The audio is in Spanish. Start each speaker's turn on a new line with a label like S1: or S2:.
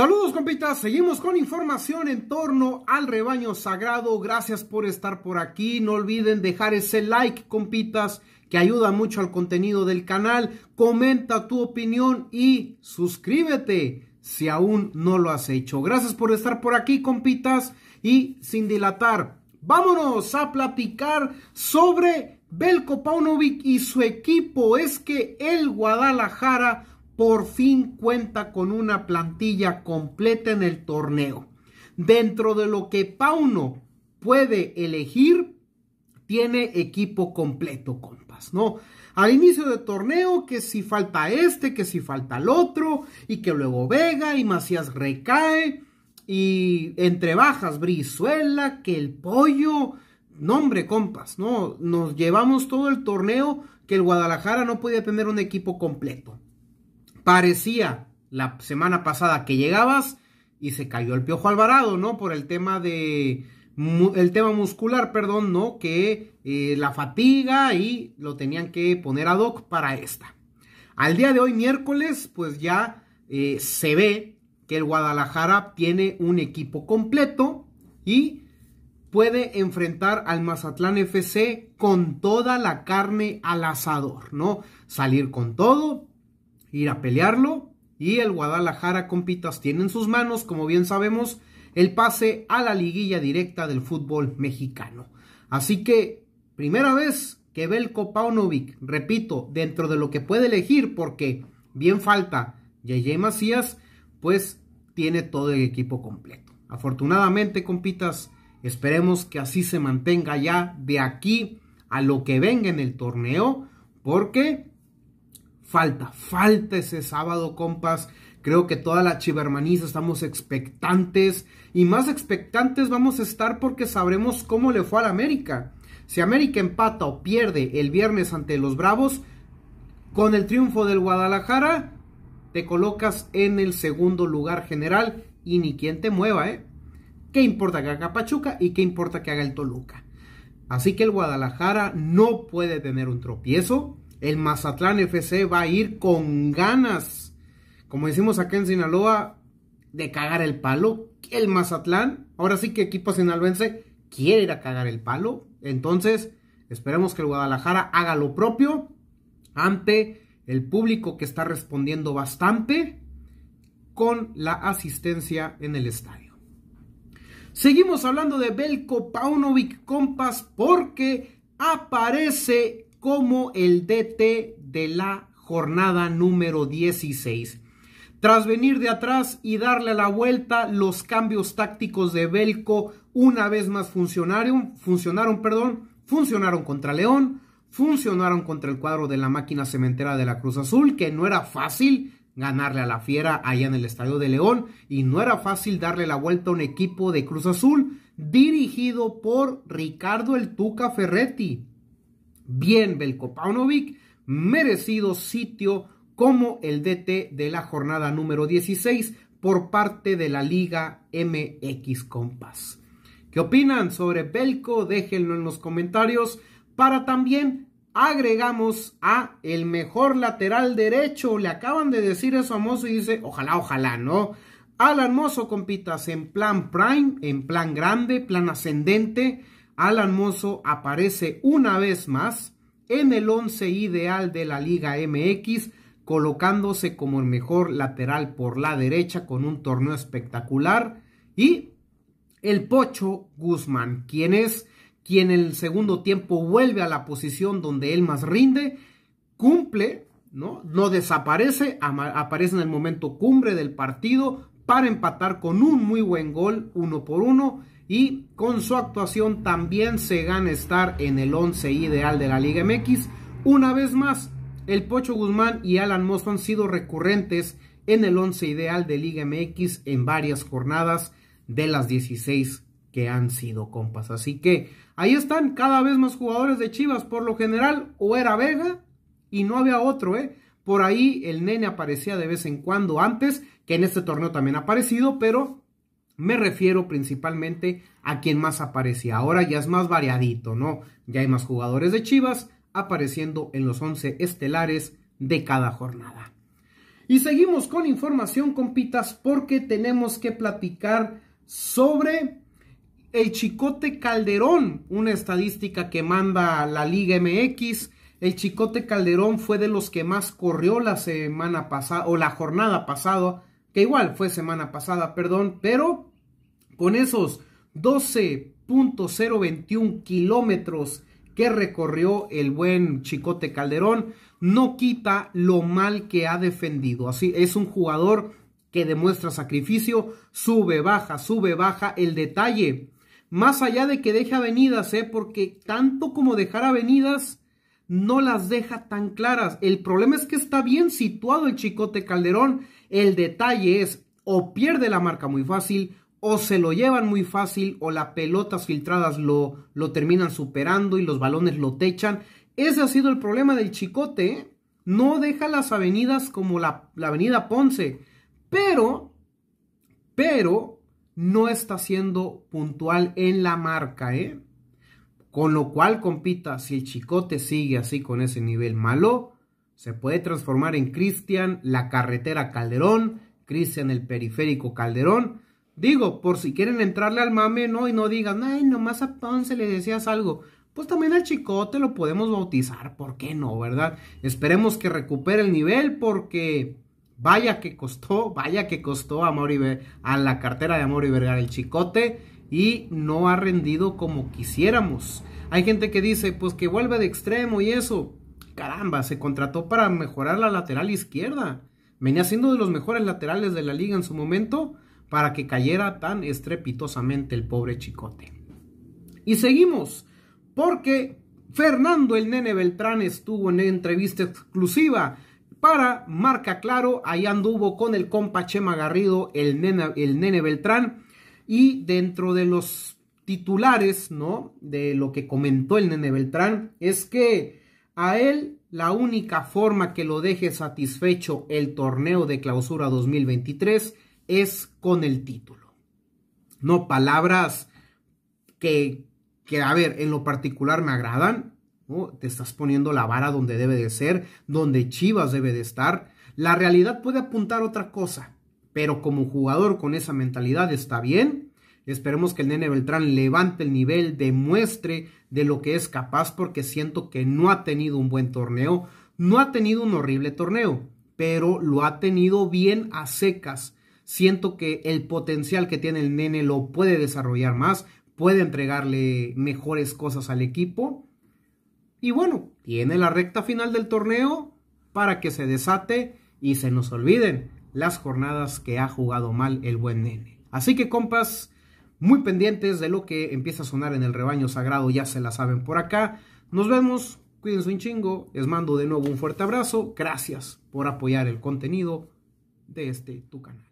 S1: Saludos compitas, seguimos con información en torno al rebaño sagrado, gracias por estar por aquí, no olviden dejar ese like compitas que ayuda mucho al contenido del canal, comenta tu opinión y suscríbete si aún no lo has hecho. Gracias por estar por aquí compitas y sin dilatar, vámonos a platicar sobre Belko Paunovic y su equipo, es que el Guadalajara por fin cuenta con una plantilla completa en el torneo. Dentro de lo que Pauno puede elegir, tiene equipo completo, compas, ¿no? Al inicio del torneo, que si falta este, que si falta el otro, y que luego Vega y Macías recae, y entre bajas Brizuela, que el pollo, Nombre compas, ¿no? Nos llevamos todo el torneo que el Guadalajara no podía tener un equipo completo. Parecía la semana pasada que llegabas y se cayó el Piojo Alvarado, ¿no? Por el tema de el tema muscular, perdón, ¿no? Que eh, la fatiga y lo tenían que poner ad hoc para esta. Al día de hoy, miércoles, pues ya eh, se ve que el Guadalajara tiene un equipo completo y puede enfrentar al Mazatlán FC con toda la carne al asador, ¿no? Salir con todo, ir a pelearlo y el Guadalajara, compitas, tiene en sus manos, como bien sabemos, el pase a la liguilla directa del fútbol mexicano. Así que, primera vez que ve Copa Paunovic, repito, dentro de lo que puede elegir, porque bien falta Yeye Macías, pues tiene todo el equipo completo. Afortunadamente, compitas, esperemos que así se mantenga ya de aquí a lo que venga en el torneo, porque falta, falta ese sábado, compas. Creo que toda la chivermaniza estamos expectantes y más expectantes vamos a estar porque sabremos cómo le fue al América. Si América empata o pierde el viernes ante los Bravos, con el triunfo del Guadalajara te colocas en el segundo lugar general y ni quien te mueva, ¿eh? ¿Qué importa que haga Pachuca y qué importa que haga el Toluca? Así que el Guadalajara no puede tener un tropiezo, el Mazatlán FC va a ir con ganas, como decimos acá en Sinaloa, de cagar el palo. El Mazatlán, ahora sí que equipo sinaloense quiere ir a cagar el palo. Entonces, esperemos que el Guadalajara haga lo propio ante el público que está respondiendo bastante con la asistencia en el estadio. Seguimos hablando de Belko Paunovic, compas, porque aparece como el DT de la jornada número 16. Tras venir de atrás y darle la vuelta, los cambios tácticos de Belco una vez más funcionaron, funcionaron, perdón, funcionaron contra León, funcionaron contra el cuadro de la máquina cementera de la Cruz Azul, que no era fácil ganarle a la Fiera allá en el Estadio de León y no era fácil darle la vuelta a un equipo de Cruz Azul dirigido por Ricardo el Tuca Ferretti bien Belko Paunovic, merecido sitio como el DT de la jornada número 16 por parte de la Liga MX Compass. ¿Qué opinan sobre Belko? Déjenlo en los comentarios para también agregamos a el mejor lateral derecho. Le acaban de decir eso a Mozo y dice, ojalá, ojalá, ¿no? Alan Mozo, compitas, en plan prime, en plan grande, plan ascendente. Alan Mozo aparece una vez más en el once ideal de la Liga MX, colocándose como el mejor lateral por la derecha con un torneo espectacular. Y el Pocho Guzmán, quien es quien en el segundo tiempo vuelve a la posición donde él más rinde, cumple, no, no desaparece, aparece en el momento cumbre del partido para empatar con un muy buen gol, uno por uno y con su actuación también se gana estar en el 11 ideal de la Liga MX. Una vez más, el Pocho Guzmán y Alan Mosto han sido recurrentes en el 11 ideal de Liga MX en varias jornadas de las 16 que han sido compas. Así que ahí están cada vez más jugadores de Chivas. Por lo general, o era Vega y no había otro, ¿eh? Por ahí el nene aparecía de vez en cuando antes, que en este torneo también ha aparecido, pero me refiero principalmente a quien más aparecía. Ahora ya es más variadito, ¿no? Ya hay más jugadores de Chivas apareciendo en los 11 estelares de cada jornada. Y seguimos con información, compitas, porque tenemos que platicar sobre el Chicote Calderón, una estadística que manda la Liga MX. El Chicote Calderón fue de los que más corrió la semana pasada o la jornada pasada, que igual fue semana pasada, perdón, pero con esos 12.021 kilómetros que recorrió el buen Chicote Calderón, no quita lo mal que ha defendido. Así es un jugador que demuestra sacrificio, sube, baja, sube, baja. El detalle, más allá de que deje avenidas, ¿eh? porque tanto como dejar avenidas, no las deja tan claras. El problema es que está bien situado el Chicote Calderón. El detalle es, o pierde la marca muy fácil, o se lo llevan muy fácil o las pelotas filtradas lo, lo terminan superando y los balones lo techan. Ese ha sido el problema del Chicote. ¿eh? No deja las avenidas como la, avenida Ponce. Pero, pero, no está siendo puntual en la marca. ¿eh? Con lo cual, compita, si el Chicote sigue así con ese nivel malo, se puede transformar en Cristian la carretera Calderón, Cristian el periférico Calderón Digo, por si quieren entrarle al mame, ¿no? Y no digan, ay, nomás a Ponce le decías algo. Pues también al chicote lo podemos bautizar, ¿por qué no, verdad? Esperemos que recupere el nivel porque vaya que costó, vaya que costó a, a la cartera de amor y Vergara el chicote y no ha rendido como quisiéramos. Hay gente que dice, pues que vuelve de extremo y eso. Caramba, se contrató para mejorar la lateral izquierda. Venía siendo de los mejores laterales de la liga en su momento para que cayera tan estrepitosamente el pobre chicote. Y seguimos, porque Fernando el Nene Beltrán estuvo en entrevista exclusiva para Marca Claro, ahí anduvo con el compa Chema Garrido, el Nene, el Nene Beltrán, y dentro de los titulares, ¿no? De lo que comentó el Nene Beltrán, es que a él la única forma que lo deje satisfecho el torneo de clausura 2023 es con el título. No palabras que, que a ver, en lo particular me agradan. Te estás poniendo la vara donde debe de ser, donde Chivas debe de estar. La realidad puede apuntar otra cosa, pero como jugador con esa mentalidad está bien. Esperemos que el nene Beltrán levante el nivel, demuestre de lo que es capaz, porque siento que no ha tenido un buen torneo, no ha tenido un horrible torneo, pero lo ha tenido bien a secas siento que el potencial que tiene el nene lo puede desarrollar más, puede entregarle mejores cosas al equipo. Y bueno, tiene la recta final del torneo para que se desate y se nos olviden las jornadas que ha jugado mal el buen nene. Así que compas, muy pendientes de lo que empieza a sonar en el rebaño sagrado, ya se la saben por acá. Nos vemos, cuídense un chingo, les mando de nuevo un fuerte abrazo, gracias por apoyar el contenido de este tu canal.